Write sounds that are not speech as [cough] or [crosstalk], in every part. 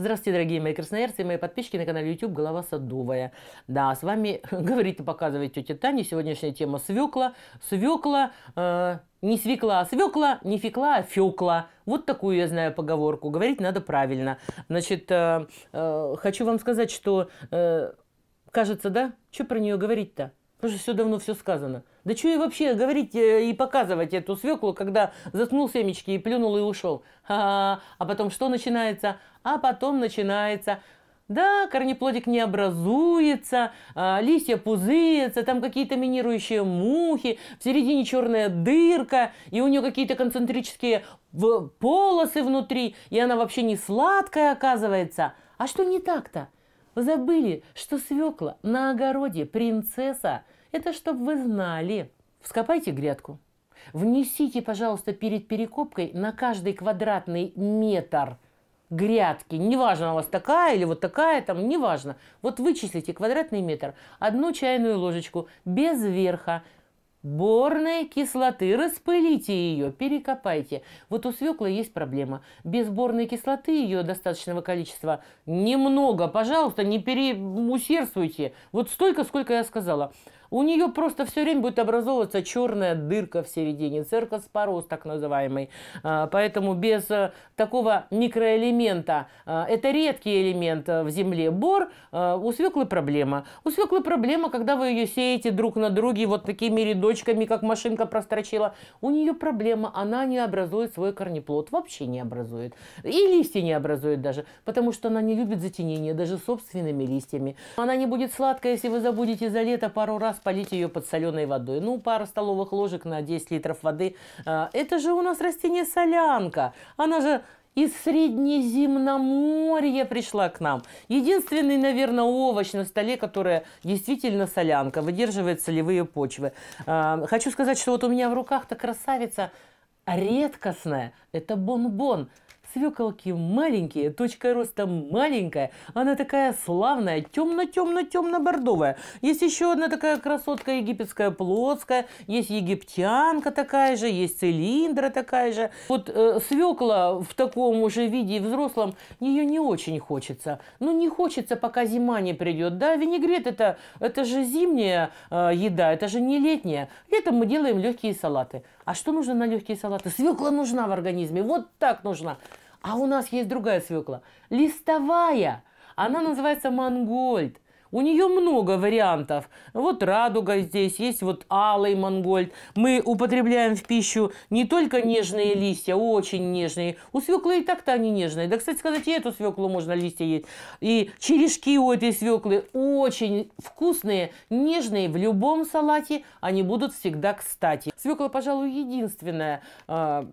Здравствуйте, дорогие мои красноярцы и мои подписчики на канале YouTube «Голова Садовая». Да, с вами [laughs] говорит и показывает тетя Таня. Сегодняшняя тема свекла. Свекла, э, не свекла, а свекла, не фекла, а фекла. Вот такую я знаю поговорку. Говорить надо правильно. Значит, э, э, хочу вам сказать, что... Э, кажется, да? Что про нее говорить-то? Потому что все давно все сказано. Да что и вообще говорить э, и показывать эту свеклу, когда заткнул семечки и плюнул и ушел. А, а потом что начинается? А потом начинается... Да, корнеплодик не образуется, а, листья пузырятся, там какие-то минирующие мухи, в середине черная дырка, и у нее какие-то концентрические полосы внутри, и она вообще не сладкая оказывается. А что не так-то? Забыли, что свекла на огороде принцесса. Это чтобы вы знали. Вскопайте грядку. Внесите, пожалуйста, перед перекопкой на каждый квадратный метр грядки. Неважно, у вас такая или вот такая, там, неважно. Вот вычислите квадратный метр. Одну чайную ложечку без верха – борной кислоты. Распылите ее, перекопайте. Вот у свеклы есть проблема. Без борной кислоты ее достаточного количества немного. Пожалуйста, не переусердствуйте. Вот столько, сколько я сказала. У нее просто все время будет образовываться черная дырка в середине, циркоспороз так называемый. А, поэтому без э, такого микроэлемента, а, это редкий элемент э, в земле, бор, э, у свеклы проблема. У свеклы проблема, когда вы ее сеете друг на друге вот такими рядочками, как машинка прострочила. У нее проблема, она не образует свой корнеплод, вообще не образует. И листья не образует даже, потому что она не любит затенение даже собственными листьями. Она не будет сладкая, если вы забудете за лето пару раз раз полить ее под соленой водой. Ну, пара столовых ложек на 10 литров воды. А, это же у нас растение солянка. Она же из Среднеземноморья пришла к нам. Единственный, наверное, овощ на столе, которая действительно солянка, выдерживает солевые почвы. А, хочу сказать, что вот у меня в руках-то красавица редкостная. Это бонбон. -бон Свеколки маленькие, точка роста маленькая. Она такая славная, темно-темно-темно-бордовая. Есть еще одна такая красотка египетская, плоская, Есть египтянка такая же, есть цилиндра такая же. Вот э, свекла в таком уже виде взрослом, ее не очень хочется. Ну, не хочется, пока зима не придет. Да, винегрет это, это же зимняя э, еда, это же не летняя. Летом мы делаем легкие салаты. А что нужно на легкие салаты? Свекла нужна в организме, вот так нужна. А у нас есть другая свекла, листовая. Она называется мангольд. У нее много вариантов. Вот радуга здесь, есть вот алый мангольд. Мы употребляем в пищу не только нежные листья, очень нежные. У свеклы и так-то они нежные. Да, кстати сказать, и эту свеклу можно листья есть. И черешки у этой свеклы очень вкусные, нежные. В любом салате они будут всегда кстати. Свекла, пожалуй, единственная а,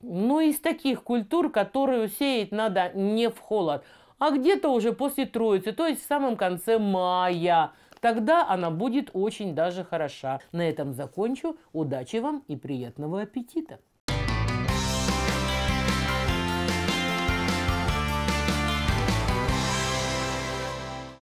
ну, из таких культур, которые сеять надо не в холод, а где-то уже после Троицы, то есть в самом конце мая. Тогда она будет очень даже хороша. На этом закончу. Удачи вам и приятного аппетита!